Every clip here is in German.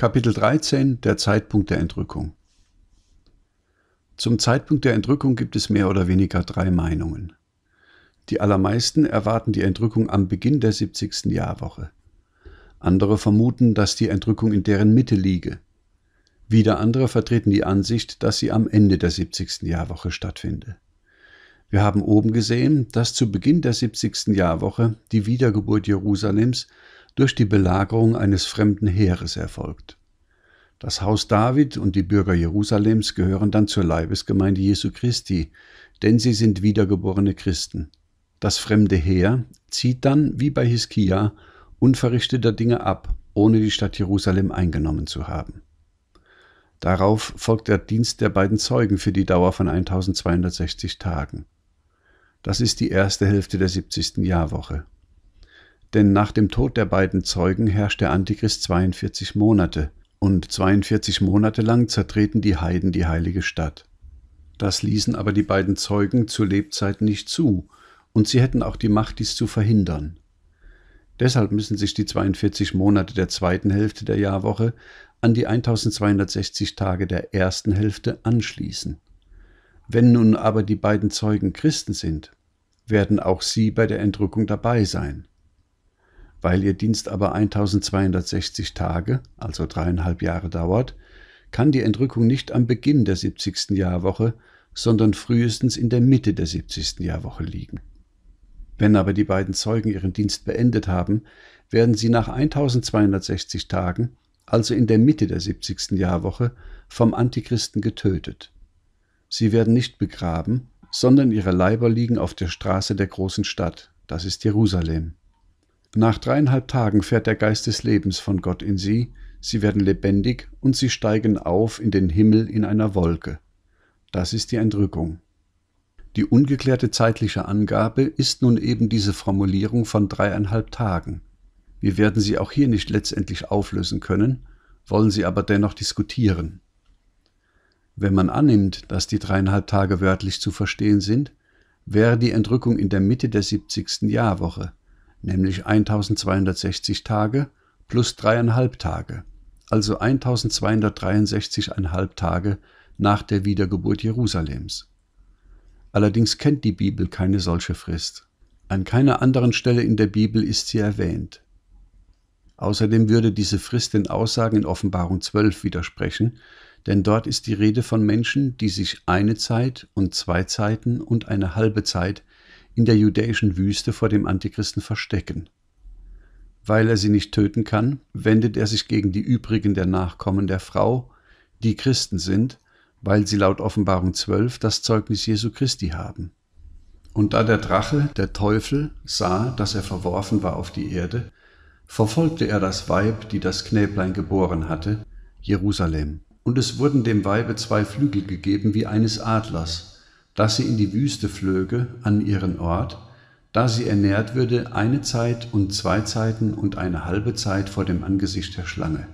Kapitel 13 Der Zeitpunkt der Entrückung Zum Zeitpunkt der Entrückung gibt es mehr oder weniger drei Meinungen. Die allermeisten erwarten die Entrückung am Beginn der 70. Jahrwoche. Andere vermuten, dass die Entrückung in deren Mitte liege. Wieder andere vertreten die Ansicht, dass sie am Ende der 70. Jahrwoche stattfinde. Wir haben oben gesehen, dass zu Beginn der 70. Jahrwoche die Wiedergeburt Jerusalems durch die Belagerung eines fremden Heeres erfolgt. Das Haus David und die Bürger Jerusalems gehören dann zur Leibesgemeinde Jesu Christi, denn sie sind wiedergeborene Christen. Das fremde Heer zieht dann, wie bei Hiskia, unverrichteter Dinge ab, ohne die Stadt Jerusalem eingenommen zu haben. Darauf folgt der Dienst der beiden Zeugen für die Dauer von 1260 Tagen. Das ist die erste Hälfte der 70. Jahrwoche denn nach dem Tod der beiden Zeugen herrscht der Antichrist 42 Monate und 42 Monate lang zertreten die Heiden die heilige Stadt. Das ließen aber die beiden Zeugen zur Lebzeit nicht zu, und sie hätten auch die Macht, dies zu verhindern. Deshalb müssen sich die 42 Monate der zweiten Hälfte der Jahrwoche an die 1260 Tage der ersten Hälfte anschließen. Wenn nun aber die beiden Zeugen Christen sind, werden auch sie bei der Entrückung dabei sein. Weil ihr Dienst aber 1260 Tage, also dreieinhalb Jahre dauert, kann die Entrückung nicht am Beginn der 70. Jahrwoche, sondern frühestens in der Mitte der 70. Jahrwoche liegen. Wenn aber die beiden Zeugen ihren Dienst beendet haben, werden sie nach 1260 Tagen, also in der Mitte der 70. Jahrwoche, vom Antichristen getötet. Sie werden nicht begraben, sondern ihre Leiber liegen auf der Straße der großen Stadt, das ist Jerusalem. Nach dreieinhalb Tagen fährt der Geist des Lebens von Gott in sie, sie werden lebendig und sie steigen auf in den Himmel in einer Wolke. Das ist die Entrückung. Die ungeklärte zeitliche Angabe ist nun eben diese Formulierung von dreieinhalb Tagen. Wir werden sie auch hier nicht letztendlich auflösen können, wollen sie aber dennoch diskutieren. Wenn man annimmt, dass die dreieinhalb Tage wörtlich zu verstehen sind, wäre die Entrückung in der Mitte der 70. Jahrwoche nämlich 1260 Tage plus dreieinhalb Tage, also 1263,5 Tage nach der Wiedergeburt Jerusalems. Allerdings kennt die Bibel keine solche Frist. An keiner anderen Stelle in der Bibel ist sie erwähnt. Außerdem würde diese Frist den Aussagen in Offenbarung 12 widersprechen, denn dort ist die Rede von Menschen, die sich eine Zeit und zwei Zeiten und eine halbe Zeit in der judäischen Wüste vor dem Antichristen verstecken. Weil er sie nicht töten kann, wendet er sich gegen die übrigen der Nachkommen der Frau, die Christen sind, weil sie laut Offenbarung 12 das Zeugnis Jesu Christi haben. Und da der Drache, der Teufel, sah, dass er verworfen war auf die Erde, verfolgte er das Weib, die das Knäblein geboren hatte, Jerusalem. Und es wurden dem Weibe zwei Flügel gegeben wie eines Adlers, dass sie in die Wüste flöge, an ihren Ort, da sie ernährt würde eine Zeit und zwei Zeiten und eine halbe Zeit vor dem Angesicht der Schlange.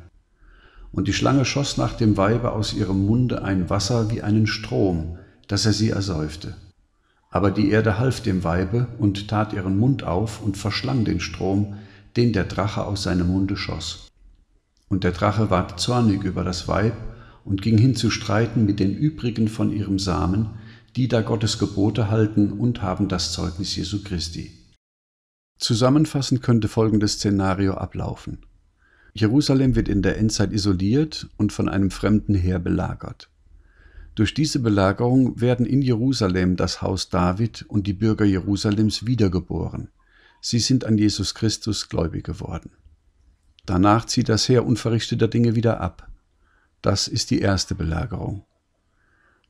Und die Schlange schoss nach dem Weibe aus ihrem Munde ein Wasser wie einen Strom, dass er sie ersäufte. Aber die Erde half dem Weibe und tat ihren Mund auf und verschlang den Strom, den der Drache aus seinem Munde schoss. Und der Drache ward zornig über das Weib und ging hin zu streiten mit den übrigen von ihrem Samen, die da Gottes Gebote halten und haben das Zeugnis Jesu Christi. Zusammenfassend könnte folgendes Szenario ablaufen. Jerusalem wird in der Endzeit isoliert und von einem fremden Heer belagert. Durch diese Belagerung werden in Jerusalem das Haus David und die Bürger Jerusalems wiedergeboren. Sie sind an Jesus Christus gläubig geworden. Danach zieht das Heer unverrichteter Dinge wieder ab. Das ist die erste Belagerung.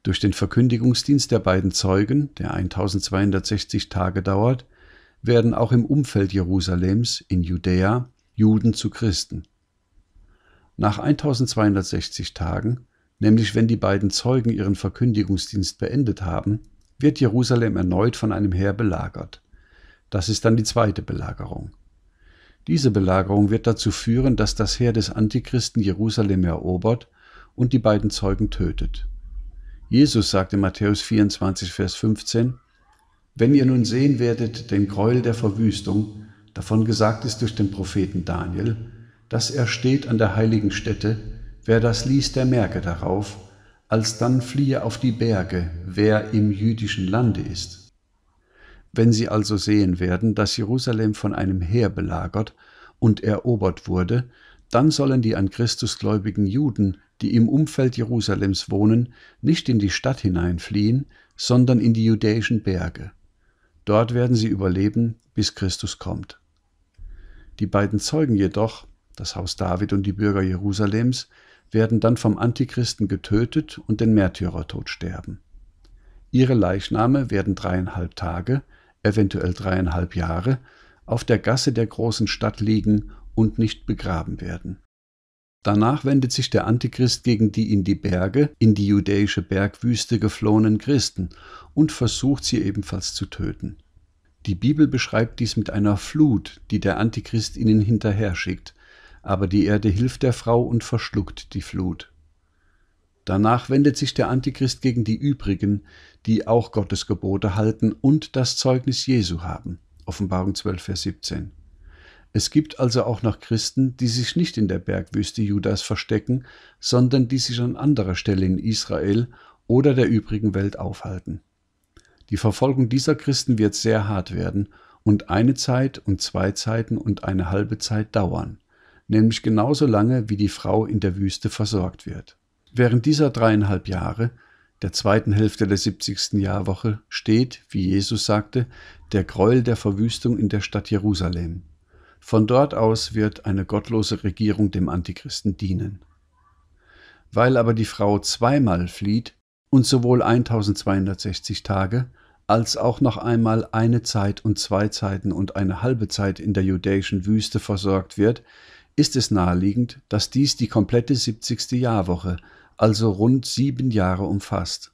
Durch den Verkündigungsdienst der beiden Zeugen, der 1260 Tage dauert, werden auch im Umfeld Jerusalems in Judäa Juden zu Christen. Nach 1260 Tagen, nämlich wenn die beiden Zeugen ihren Verkündigungsdienst beendet haben, wird Jerusalem erneut von einem Heer belagert. Das ist dann die zweite Belagerung. Diese Belagerung wird dazu führen, dass das Heer des Antichristen Jerusalem erobert und die beiden Zeugen tötet. Jesus sagte Matthäus 24, Vers 15, Wenn ihr nun sehen werdet den Gräuel der Verwüstung, davon gesagt ist durch den Propheten Daniel, dass er steht an der heiligen Stätte, wer das liest, der merke darauf, alsdann fliehe auf die Berge, wer im jüdischen Lande ist. Wenn sie also sehen werden, dass Jerusalem von einem Heer belagert und erobert wurde, dann sollen die an Christus gläubigen Juden die im Umfeld Jerusalems wohnen, nicht in die Stadt hineinfliehen, sondern in die judäischen Berge. Dort werden sie überleben, bis Christus kommt. Die beiden Zeugen jedoch, das Haus David und die Bürger Jerusalems, werden dann vom Antichristen getötet und den Märtyrertod sterben. Ihre Leichname werden dreieinhalb Tage, eventuell dreieinhalb Jahre, auf der Gasse der großen Stadt liegen und nicht begraben werden. Danach wendet sich der Antichrist gegen die in die Berge, in die judäische Bergwüste geflohenen Christen und versucht sie ebenfalls zu töten. Die Bibel beschreibt dies mit einer Flut, die der Antichrist ihnen hinterher schickt, aber die Erde hilft der Frau und verschluckt die Flut. Danach wendet sich der Antichrist gegen die übrigen, die auch Gottes Gebote halten und das Zeugnis Jesu haben. Offenbarung 12, Vers 17. Es gibt also auch noch Christen, die sich nicht in der Bergwüste Judas verstecken, sondern die sich an anderer Stelle in Israel oder der übrigen Welt aufhalten. Die Verfolgung dieser Christen wird sehr hart werden und eine Zeit und zwei Zeiten und eine halbe Zeit dauern, nämlich genauso lange, wie die Frau in der Wüste versorgt wird. Während dieser dreieinhalb Jahre, der zweiten Hälfte der 70. Jahrwoche, steht, wie Jesus sagte, der Gräuel der Verwüstung in der Stadt Jerusalem. Von dort aus wird eine gottlose Regierung dem Antichristen dienen. Weil aber die Frau zweimal flieht und sowohl 1260 Tage als auch noch einmal eine Zeit und zwei Zeiten und eine halbe Zeit in der judäischen Wüste versorgt wird, ist es naheliegend, dass dies die komplette 70. Jahrwoche, also rund sieben Jahre umfasst.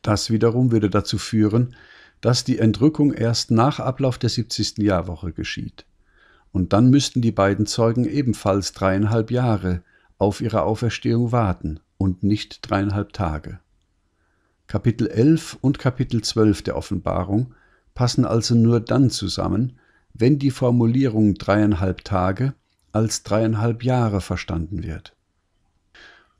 Das wiederum würde dazu führen, dass die Entrückung erst nach Ablauf der 70. Jahrwoche geschieht und dann müssten die beiden Zeugen ebenfalls dreieinhalb Jahre auf ihre Auferstehung warten und nicht dreieinhalb Tage. Kapitel 11 und Kapitel 12 der Offenbarung passen also nur dann zusammen, wenn die Formulierung dreieinhalb Tage als dreieinhalb Jahre verstanden wird.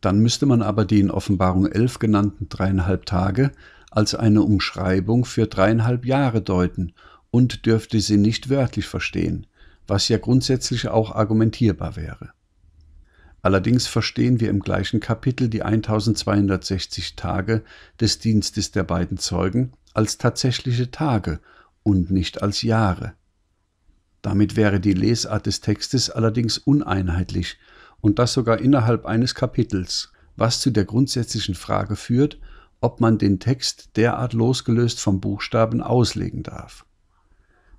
Dann müsste man aber die in Offenbarung 11 genannten dreieinhalb Tage als eine Umschreibung für dreieinhalb Jahre deuten und dürfte sie nicht wörtlich verstehen, was ja grundsätzlich auch argumentierbar wäre. Allerdings verstehen wir im gleichen Kapitel die 1260 Tage des Dienstes der beiden Zeugen als tatsächliche Tage und nicht als Jahre. Damit wäre die Lesart des Textes allerdings uneinheitlich und das sogar innerhalb eines Kapitels, was zu der grundsätzlichen Frage führt, ob man den Text derart losgelöst vom Buchstaben auslegen darf.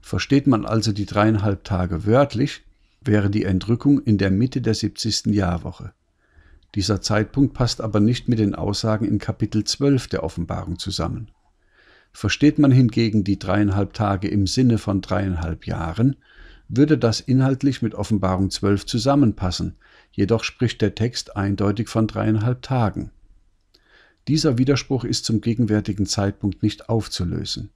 Versteht man also die dreieinhalb Tage wörtlich, wäre die Entrückung in der Mitte der 70. Jahrwoche. Dieser Zeitpunkt passt aber nicht mit den Aussagen in Kapitel 12 der Offenbarung zusammen. Versteht man hingegen die dreieinhalb Tage im Sinne von dreieinhalb Jahren, würde das inhaltlich mit Offenbarung 12 zusammenpassen, jedoch spricht der Text eindeutig von dreieinhalb Tagen. Dieser Widerspruch ist zum gegenwärtigen Zeitpunkt nicht aufzulösen.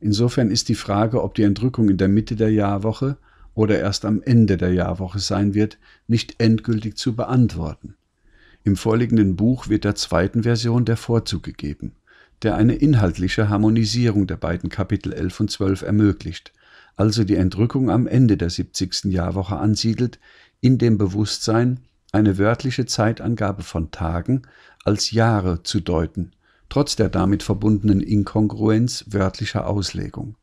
Insofern ist die Frage, ob die Entrückung in der Mitte der Jahrwoche oder erst am Ende der Jahrwoche sein wird, nicht endgültig zu beantworten. Im vorliegenden Buch wird der zweiten Version der Vorzug gegeben, der eine inhaltliche Harmonisierung der beiden Kapitel 11 und 12 ermöglicht, also die Entrückung am Ende der 70. Jahrwoche ansiedelt, in dem Bewusstsein, eine wörtliche Zeitangabe von Tagen als Jahre zu deuten trotz der damit verbundenen Inkongruenz wörtlicher Auslegung.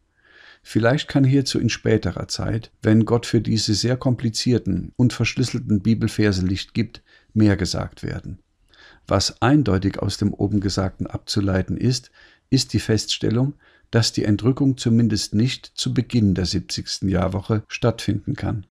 Vielleicht kann hierzu in späterer Zeit, wenn Gott für diese sehr komplizierten und verschlüsselten Bibelverse Licht gibt, mehr gesagt werden. Was eindeutig aus dem oben Gesagten abzuleiten ist, ist die Feststellung, dass die Entrückung zumindest nicht zu Beginn der 70. Jahrwoche stattfinden kann.